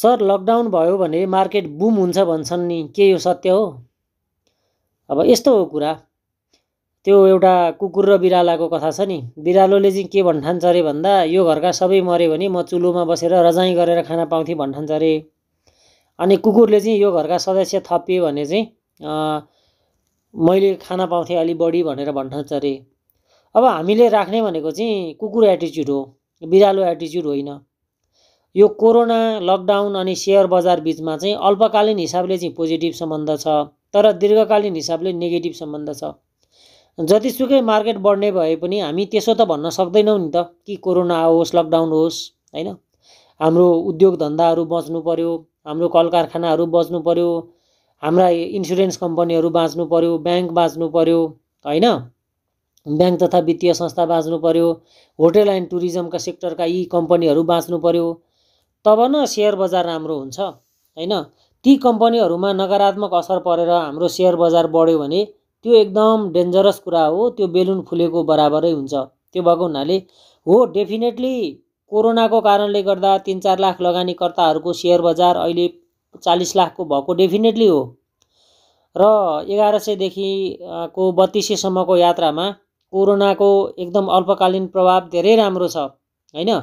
sir lockdown भयो भने market boom हुन्छ भन्छन् नि के यो सत्य हो अब यस्तो हो कुरा त्यो एउटा कुकुर र बिरालोको कथा छ नि बिरालोले चाहिँ के भन्ठान्छ अरे भन्दा यो घरका सबै मऱ्यो भने म चुलोमा बसेर रजाइ गरेर खाना पाउँथेँ भन्ठान्छ अरे अनि कुकुरले चाहिँ यो घरका सदस्य थपिए भने चाहिँ मैले खाना पाउँथेँ अलि बढी भनेर भन्ठान्छ अरे अब हामीले राख्ने भनेको चाहिँ कुकुर एटिच्युड हो बिरालो एटिच्युड होइन यो कोरोना लकडाउन अनि सेयर बजार बिचमा चाहिँ अल्पकालीन हिसाबले चाहिँ पोजिटिभ सम्बन्ध छ तर दीर्घकालीन हिसाबले नेगेटिभ सम्बन्ध छ जतिसुकै मार्केट बढ्ने भए पनि हामी त्यसो त भन्न सक्दैनौँ नि त कि कोरोना आओस् लकडाउन होस् होइन हाम्रो उद्योग धन्दाहरू बच्नु पऱ्यो हाम्रो कल कारखानाहरू बच्नु पऱ्यो हाम्रा इन्सुरेन्स कम्पनीहरू बाँच्नु पऱ्यो ब्याङ्क बाँच्नु पऱ्यो होइन ब्याङ्क तथा वित्तीय संस्था बाँच्नु पऱ्यो होटेल एन्ड टुरिज्मका सेक्टरका यी कम्पनीहरू बाँच्नु पऱ्यो तब न सेयर बजार राम्रो हुन्छ होइन ती कम्पनीहरूमा नकारात्मक असर परेर हाम्रो सेयर बजार बढ्यो भने त्यो एकदम डेन्जरस कुरा हो त्यो बेलुन फुलेको बराबरै हुन्छ त्यो भएको हुनाले हो डेफिनेटली कोरोनाको कारणले गर्दा तिन चार लाख लगानीकर्ताहरूको सेयर बजार अहिले चालिस लाखको भएको डेफिनेटली हो र एघार सयदेखिको बत्तिस सयसम्मको यात्रामा कोरोनाको एकदम अल्पकालीन प्रभाव धेरै राम्रो छ होइन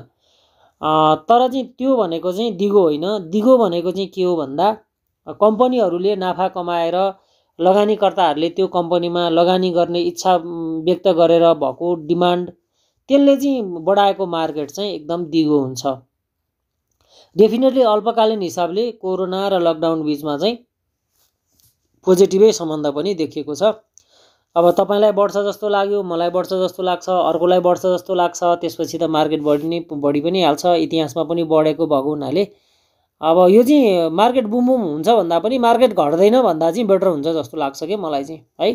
तर चाहिँ त्यो भनेको चाहिँ दिगो होइन दिगो भनेको चाहिँ के हो भन्दा कम्पनीहरूले नाफा कमाएर लगानीकर्ताहरूले त्यो कम्पनीमा लगानी गर्ने इच्छा व्यक्त गरेर भएको डिमान्ड त्यसले चाहिँ बढाएको मार्केट चाहिँ एकदम दिगो हुन्छ डेफिनेटली अल्पकालीन हिसाबले कोरोना र लकडाउन बिचमा चाहिँ पोजिटिभै सम्बन्ध पनि देखिएको छ अब तपाईँलाई बढ्छ जस्तो लाग्यो मलाई बढ्छ जस्तो लाग्छ अर्कोलाई बढ्छ जस्तो लाग्छ त्यसपछि त मार्केट बढी नै बढी पनि हाल्छ इतिहासमा पनि बढेको भएको हुनाले अब यो चाहिँ मार्केट बुम बुम हुन्छ भन्दा पनि मार्केट घट्दैन भन्दा चाहिँ बेटर हुन्छ जस्तो लाग्छ कि मलाई चाहिँ है